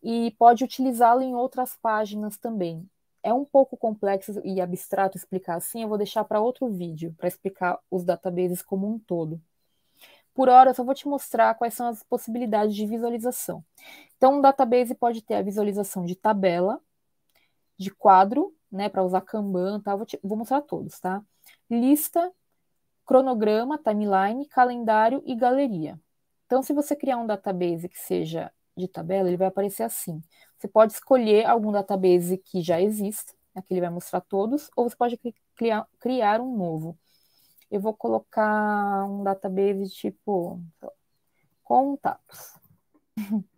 e pode utilizá-lo em outras páginas também. É um pouco complexo e abstrato explicar assim, eu vou deixar para outro vídeo, para explicar os databases como um todo. Por hora, eu só vou te mostrar quais são as possibilidades de visualização. Então, um database pode ter a visualização de tabela, de quadro, né, para usar Kanban, tá? Vou, te, vou mostrar todos, tá? Lista, cronograma, timeline, calendário e galeria. Então, se você criar um database que seja de tabela, ele vai aparecer assim. Você pode escolher algum database que já existe, né, aqui ele vai mostrar todos, ou você pode criar, criar um novo. Eu vou colocar um database tipo contatos. [LAUGHS]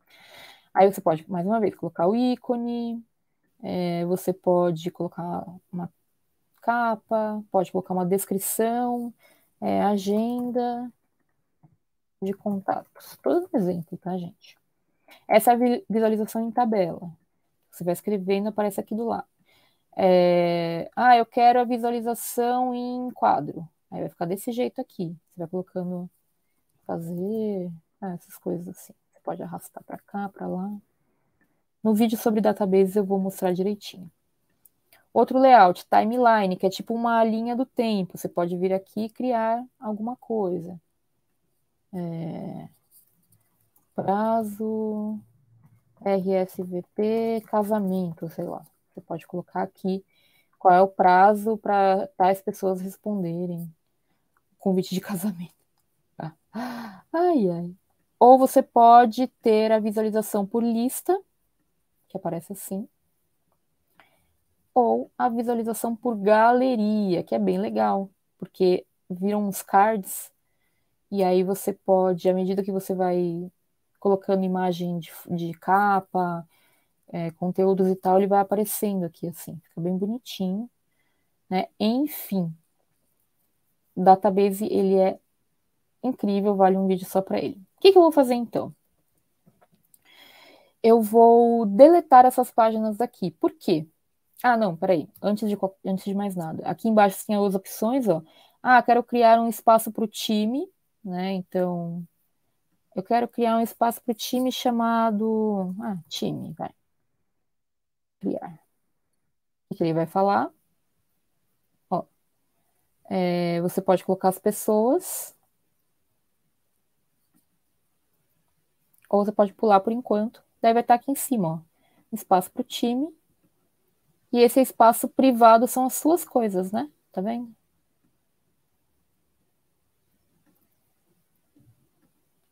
Aí você pode, mais uma vez, colocar o ícone, é, você pode colocar uma capa, pode colocar uma descrição, é, agenda de contatos. Todo um exemplo, tá, gente? Essa é a visualização em tabela. Você vai escrevendo, aparece aqui do lado. É, ah, eu quero a visualização em quadro. Aí vai ficar desse jeito aqui. Você vai colocando fazer ah, essas coisas assim pode arrastar para cá, para lá. No vídeo sobre databases eu vou mostrar direitinho. Outro layout, timeline, que é tipo uma linha do tempo. Você pode vir aqui e criar alguma coisa. É... Prazo, RSVP, casamento, sei lá. Você pode colocar aqui qual é o prazo para tais pessoas responderem o convite de [LAUGHS] casamento. Ai, ai. Ou você pode ter a visualização por lista, que aparece assim, ou a visualização por galeria, que é bem legal, porque viram uns cards e aí você pode, à medida que você vai colocando imagem de, de capa, é, conteúdos e tal, ele vai aparecendo aqui assim, fica bem bonitinho, né? Enfim, database ele é incrível, vale um vídeo só para ele. O que, que eu vou fazer então? Eu vou deletar essas páginas daqui. Por quê? Ah, não, peraí. Antes de, antes de mais nada, aqui embaixo tem as opções, ó. Ah, quero criar um espaço para o time, né? Então, eu quero criar um espaço para o time chamado. Ah, time, vai. Criar. O que ele vai falar? Ó, é, você pode colocar as pessoas. Ou você pode pular por enquanto. Daí vai estar aqui em cima, ó. Espaço para o time. E esse espaço privado são as suas coisas, né? Tá vendo?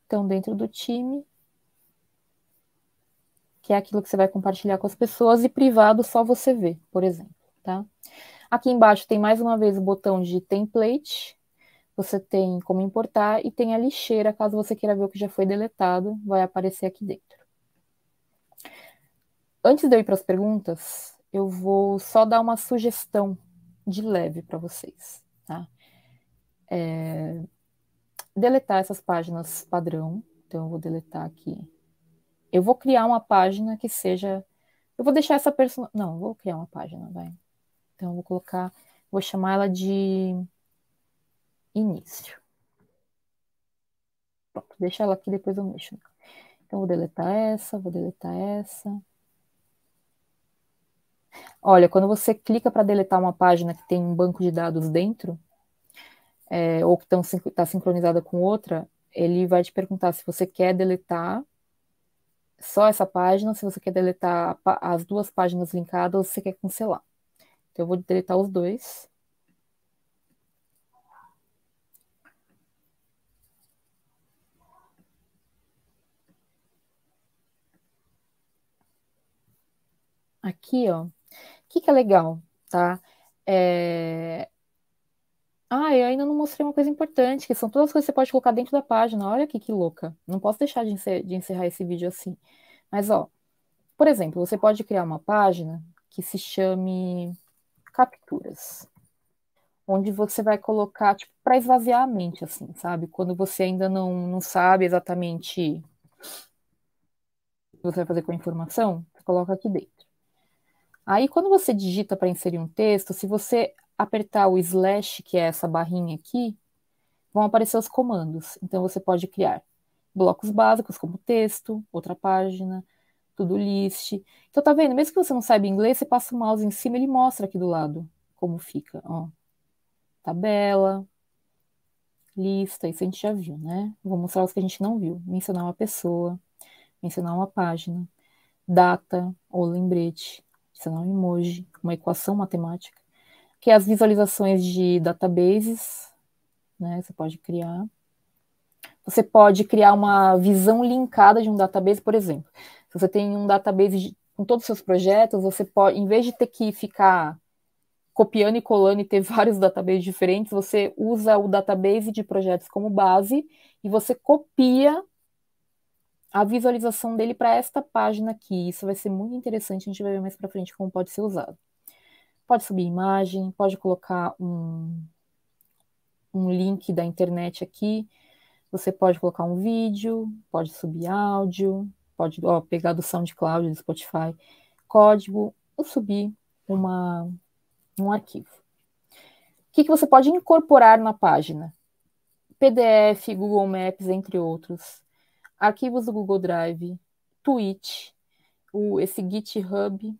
Então, dentro do time, que é aquilo que você vai compartilhar com as pessoas, e privado só você vê, por exemplo, tá? Aqui embaixo tem mais uma vez o botão de template, você tem como importar e tem a lixeira, caso você queira ver o que já foi deletado, vai aparecer aqui dentro. Antes de eu ir para as perguntas, eu vou só dar uma sugestão de leve para vocês. Tá? É... Deletar essas páginas padrão. Então, eu vou deletar aqui. Eu vou criar uma página que seja. Eu vou deixar essa pessoa. Não, vou criar uma página, vai. Então, eu vou colocar. Vou chamar ela de início. Pronto, deixa ela aqui, depois eu mexo. Então, vou deletar essa, vou deletar essa. Olha, quando você clica para deletar uma página que tem um banco de dados dentro, é, ou que está sincronizada com outra, ele vai te perguntar se você quer deletar só essa página, se você quer deletar as duas páginas linkadas ou se você quer cancelar. Então, eu vou deletar os dois. aqui, ó. O que, que é legal, tá? É... Ah, eu ainda não mostrei uma coisa importante, que são todas as coisas que você pode colocar dentro da página. Olha aqui que louca. Não posso deixar de encerrar, de encerrar esse vídeo assim. Mas, ó, por exemplo, você pode criar uma página que se chame Capturas onde você vai colocar, tipo, para esvaziar a mente, assim, sabe? Quando você ainda não, não sabe exatamente o que você vai fazer com a informação, você coloca aqui dentro. Aí, quando você digita para inserir um texto, se você apertar o slash, que é essa barrinha aqui, vão aparecer os comandos. Então, você pode criar blocos básicos, como texto, outra página, tudo list. Então, tá vendo? Mesmo que você não saiba inglês, você passa o mouse em cima, e ele mostra aqui do lado como fica. Ó, tabela, lista, isso a gente já viu, né? Vou mostrar os que a gente não viu. Mencionar uma pessoa, mencionar uma página, data ou lembrete, não é um emoji, uma equação matemática, que é as visualizações de databases, né? Você pode criar. Você pode criar uma visão linkada de um database, por exemplo. Se você tem um database de, com todos os seus projetos, você pode, em vez de ter que ficar copiando e colando e ter [LAUGHS] vários databases diferentes, você usa o database de projetos como base e você copia a visualização dele para esta página aqui. Isso vai ser muito interessante, a gente vai ver mais para frente como pode ser usado. Pode subir imagem, pode colocar um, um link da internet aqui. Você pode colocar um vídeo, pode subir áudio, pode ó, pegar do SoundCloud, do Spotify, código, ou subir uma, um arquivo. O que, que você pode incorporar na página? PDF, Google Maps, entre outros arquivos do Google Drive, Twitch, o, esse GitHub,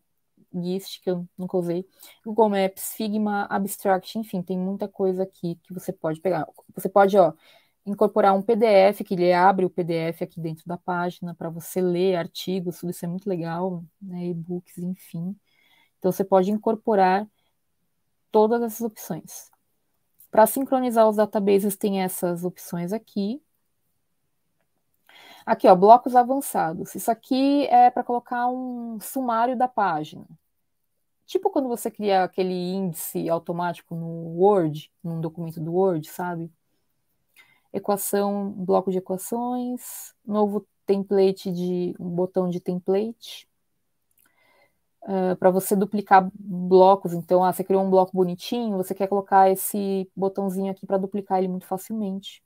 Gist, que eu nunca usei, Google Maps, Figma, Abstract, enfim, tem muita coisa aqui que você pode pegar. Você pode, ó, incorporar um PDF, que ele abre o PDF aqui dentro da página para você ler artigos, tudo isso é muito legal, né, e-books, enfim. Então você pode incorporar todas essas opções. Para sincronizar os databases tem essas opções aqui, Aqui, ó, blocos avançados. Isso aqui é para colocar um sumário da página. Tipo quando você cria aquele índice automático no Word, num documento do Word, sabe? Equação, bloco de equações, novo template de um botão de template. Uh, ah, para você duplicar blocos. Então, ah, você criou um bloco bonitinho, você quer colocar esse botãozinho aqui para duplicar ele muito facilmente.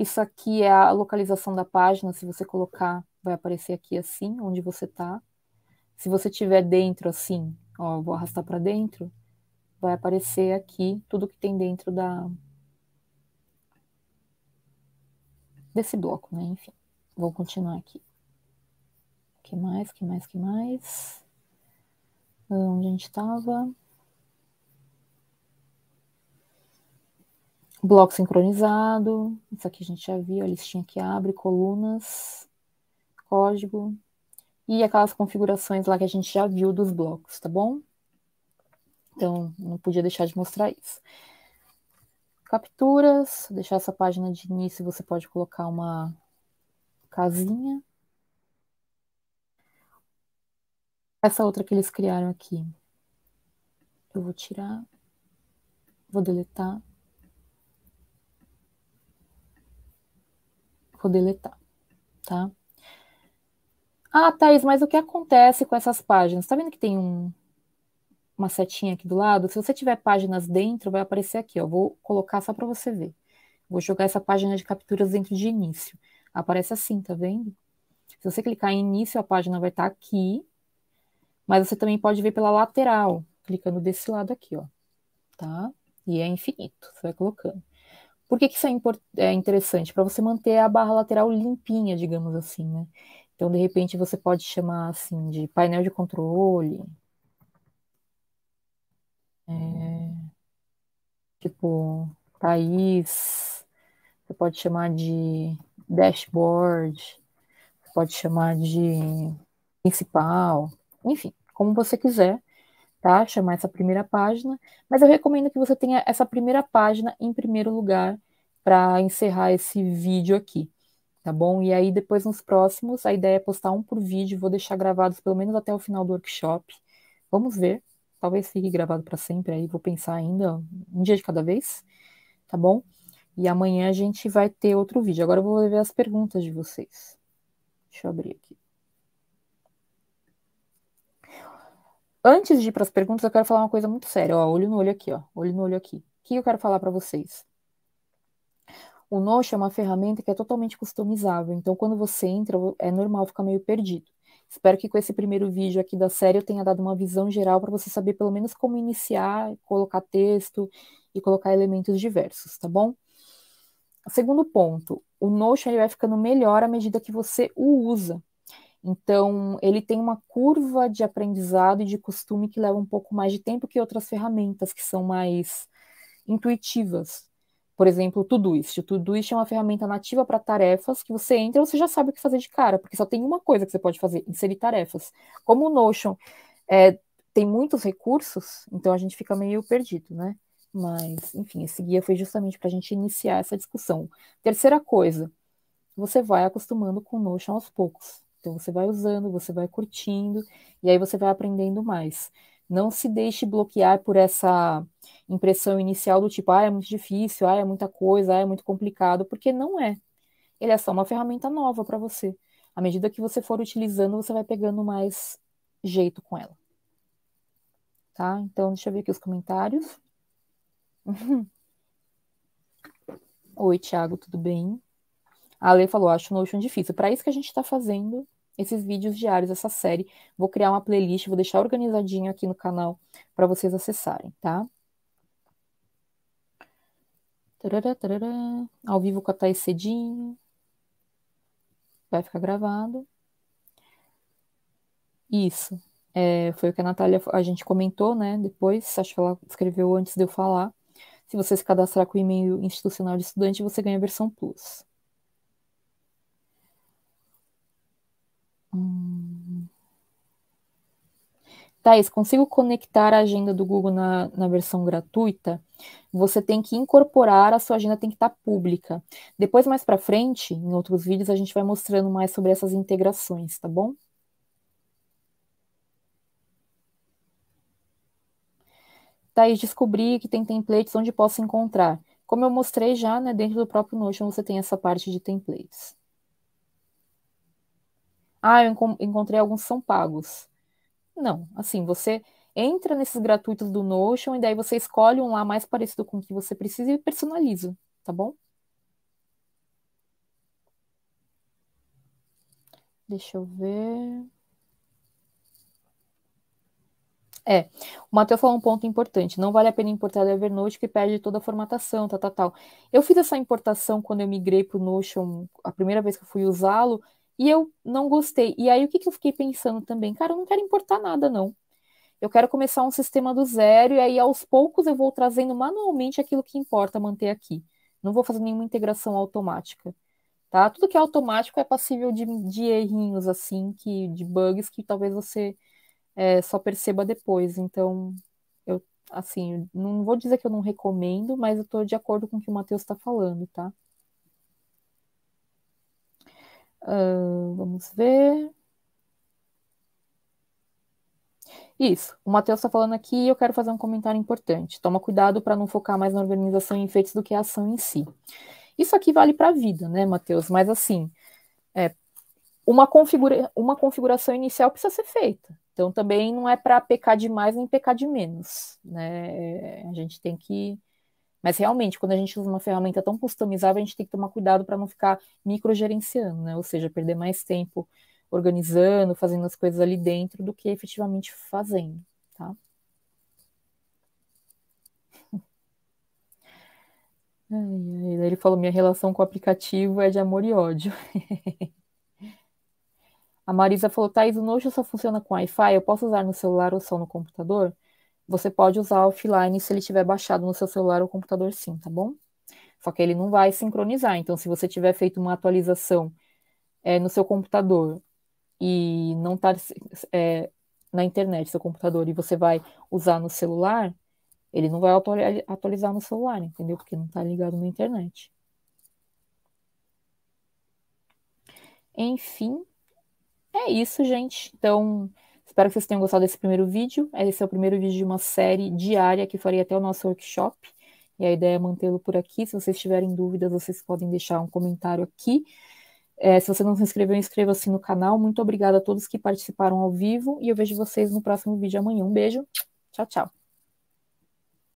Isso aqui é a localização da página, se você colocar, vai aparecer aqui assim, onde você está. Se você tiver dentro assim, ó, vou arrastar para dentro, vai aparecer aqui tudo que tem dentro da desse bloco, né? Enfim, vou continuar aqui. O que mais? Que mais? Que mais? Onde a gente estava? Bloco sincronizado. Isso aqui a gente já viu, a listinha que abre, colunas, código. E aquelas configurações lá que a gente já viu dos blocos, tá bom? Então, não podia deixar de mostrar isso. Capturas, deixar essa página de início, você pode colocar uma casinha. Essa outra que eles criaram aqui, eu vou tirar, vou deletar. vou deletar, tá? Ah, Thaís, mas o que acontece com essas páginas? Tá vendo que tem um, uma setinha aqui do lado? Se você tiver páginas dentro, vai aparecer aqui, ó. Vou colocar só para você ver. Vou jogar essa página de capturas dentro de início. Aparece assim, tá vendo? Se você clicar em início, a página vai estar tá aqui, mas você também pode ver pela lateral, clicando desse lado aqui, ó. Tá? E é infinito, você vai colocando. Por que, que isso é, é interessante? Para você manter a barra lateral limpinha, digamos assim, né? Então, de repente, você pode chamar assim de painel de controle. É, tipo, Thaís. Você pode chamar de dashboard. Você pode chamar de principal. Enfim, como você quiser tá? Chamar essa primeira página, mas eu recomendo que você tenha essa primeira página em primeiro lugar para encerrar esse vídeo aqui, tá bom? E aí depois nos próximos, a ideia é postar um por vídeo, vou deixar gravados pelo menos até o final do workshop. Vamos ver, talvez fique gravado para sempre aí, vou pensar ainda, um dia de cada vez, tá bom? E amanhã a gente vai ter outro vídeo. Agora eu vou ver as perguntas de vocês. Deixa eu abrir aqui. Antes de ir para as perguntas, eu quero falar uma coisa muito séria. Ó, olho no olho aqui, ó. Olho no olho aqui. O que eu quero falar para vocês? O Notion é uma ferramenta que é totalmente customizável. Então, quando você entra, é normal ficar meio perdido. Espero que com esse primeiro vídeo aqui da série eu tenha dado uma visão geral para você saber pelo menos como iniciar, colocar texto e colocar elementos diversos, tá bom? Segundo ponto, o Notion ele vai ficando melhor à medida que você o usa. Então, ele tem uma curva de aprendizado e de costume que leva um pouco mais de tempo que outras ferramentas que são mais intuitivas. Por exemplo, o Todoist. O Todoist é uma ferramenta nativa para tarefas que você entra e você já sabe o que fazer de cara, porque só tem uma coisa que você pode fazer, inserir tarefas. Como o Notion é, tem muitos recursos, então a gente fica meio perdido, né? Mas, enfim, esse guia foi justamente para a gente iniciar essa discussão. Terceira coisa, você vai acostumando com o Notion aos poucos. Então você vai usando, você vai curtindo e aí você vai aprendendo mais. Não se deixe bloquear por essa impressão inicial do tipo, ah, é muito difícil, ah, é muita coisa, ah, é muito complicado, porque não é. Ele é só uma ferramenta nova para você. À medida que você for utilizando, você vai pegando mais jeito com ela. Tá? Então, deixa eu ver aqui os comentários. [LAUGHS] Oi, Thiago, tudo bem? A Ale falou, acho o Notion difícil. Para isso que a gente está fazendo esses vídeos diários, essa série. Vou criar uma playlist, vou deixar organizadinho aqui no canal para vocês acessarem, tá? Tarará, tarará. Ao vivo com a Thaís cedinho. Vai ficar gravado. Isso. É, foi o que a Natália, a gente comentou, né? Depois, acho que ela escreveu antes de eu falar. Se você se cadastrar com o e-mail institucional de estudante, você ganha a versão Plus. Hum. Thaís, consigo conectar a agenda do Google na, na versão gratuita? Você tem que incorporar, a sua agenda tem que estar pública. Depois, mais para frente, em outros vídeos, a gente vai mostrando mais sobre essas integrações, tá bom? Thaís, descobri que tem templates onde posso encontrar. Como eu mostrei já, né, dentro do próprio Notion você tem essa parte de templates. Ah, eu encontrei alguns são pagos. Não, assim, você entra nesses gratuitos do Notion e daí você escolhe um lá mais parecido com o que você precisa e personaliza, tá bom? Deixa eu ver. É, o Matheus falou um ponto importante. Não vale a pena importar o Evernote que perde toda a formatação, tal, tal, tal. Eu fiz essa importação quando eu migrei para o Notion, a primeira vez que eu fui usá-lo, e eu não gostei. E aí o que, que eu fiquei pensando também? Cara, eu não quero importar nada, não. Eu quero começar um sistema do zero, e aí aos poucos eu vou trazendo manualmente aquilo que importa manter aqui. Não vou fazer nenhuma integração automática. Tá? Tudo que é automático é passível de, de errinhos, assim, que, de bugs que talvez você é, só perceba depois. Então, eu, assim, não vou dizer que eu não recomendo, mas eu estou de acordo com o que o Matheus está falando, tá? Uh, vamos ver. Isso, o Matheus está falando aqui e eu quero fazer um comentário importante. Toma cuidado para não focar mais na organização e efeitos do que a ação em si. Isso aqui vale para a vida, né, Matheus? Mas assim, é, uma, configura uma configuração inicial precisa ser feita. Então também não é para pecar de mais nem pecar de menos. Né? É, a gente tem que mas realmente, quando a gente usa uma ferramenta tão customizável, a gente tem que tomar cuidado para não ficar micro gerenciando né? Ou seja, perder mais tempo organizando, fazendo as coisas ali dentro do que efetivamente fazendo, tá? [LAUGHS] Ai, né? ele falou: minha relação com o aplicativo é de amor e ódio. [LAUGHS] A Marisa falou: Thais, o Notion só funciona com Wi-Fi? Eu posso usar no celular ou só no computador? Você pode usar offline se ele tiver baixado no seu celular ou computador, sim, tá bom? Só que ele não vai sincronizar. Então, se você tiver feito uma atualização é, no seu computador e não está é, na internet, seu computador, e você vai usar no celular, ele não vai atualizar no celular, entendeu? Porque não está ligado na internet. Enfim, é isso, gente. Então, Espero que vocês tenham gostado desse primeiro vídeo. Esse é o primeiro vídeo de uma série diária que farei até o nosso workshop. E a ideia é mantê-lo por aqui. Se vocês tiverem dúvidas, vocês podem deixar um comentário aqui. É, se você não se inscreveu, inscreva-se no canal. Muito obrigada a todos que participaram ao vivo. E eu vejo vocês no próximo vídeo amanhã. Um beijo. Tchau, tchau.